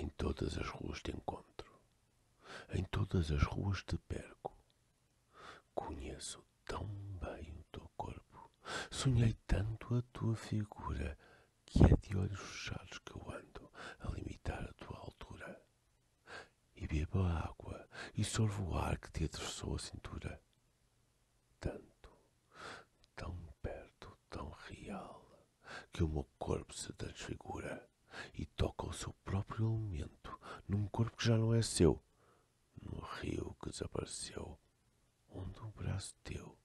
Em todas as ruas te encontro, em todas as ruas te perco. Conheço tão bem o teu corpo, sonhei tanto a tua figura, que é de olhos fechados que eu ando a limitar a tua altura. E bebo a água e sorvo o ar que te atravessou a cintura. Tanto, tão perto, tão real, que o meu corpo se desfigura no momento, num corpo que já não é seu, no rio que desapareceu, onde um braço teu